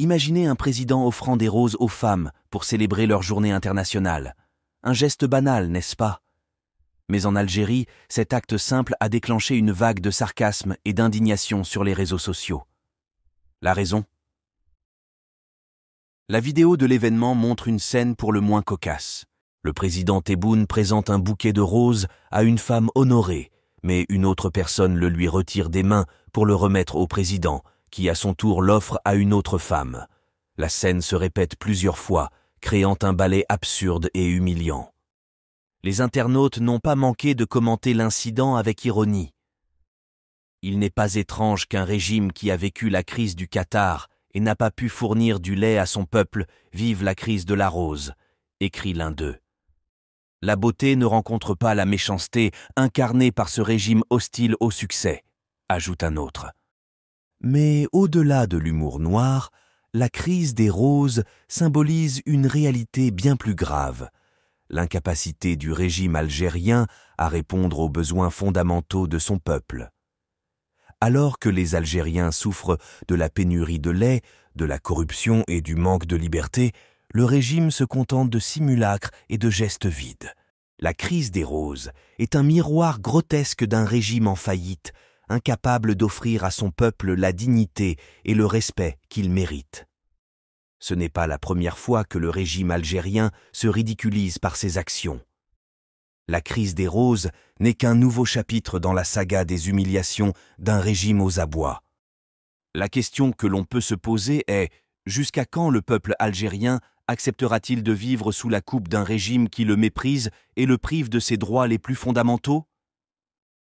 Imaginez un président offrant des roses aux femmes pour célébrer leur journée internationale. Un geste banal, n'est-ce pas Mais en Algérie, cet acte simple a déclenché une vague de sarcasme et d'indignation sur les réseaux sociaux. La raison La vidéo de l'événement montre une scène pour le moins cocasse. Le président Tebboune présente un bouquet de roses à une femme honorée, mais une autre personne le lui retire des mains pour le remettre au président, qui à son tour l'offre à une autre femme. La scène se répète plusieurs fois, créant un ballet absurde et humiliant. Les internautes n'ont pas manqué de commenter l'incident avec ironie. Il n'est pas étrange qu'un régime qui a vécu la crise du Qatar et n'a pas pu fournir du lait à son peuple vive la crise de la rose, écrit l'un d'eux. La beauté ne rencontre pas la méchanceté incarnée par ce régime hostile au succès, ajoute un autre. Mais au-delà de l'humour noir, la crise des roses symbolise une réalité bien plus grave, l'incapacité du régime algérien à répondre aux besoins fondamentaux de son peuple. Alors que les Algériens souffrent de la pénurie de lait, de la corruption et du manque de liberté, le régime se contente de simulacres et de gestes vides. La crise des roses est un miroir grotesque d'un régime en faillite incapable d'offrir à son peuple la dignité et le respect qu'il mérite. Ce n'est pas la première fois que le régime algérien se ridiculise par ses actions. La crise des roses n'est qu'un nouveau chapitre dans la saga des humiliations d'un régime aux abois. La question que l'on peut se poser est jusqu'à quand le peuple algérien acceptera-t-il de vivre sous la coupe d'un régime qui le méprise et le prive de ses droits les plus fondamentaux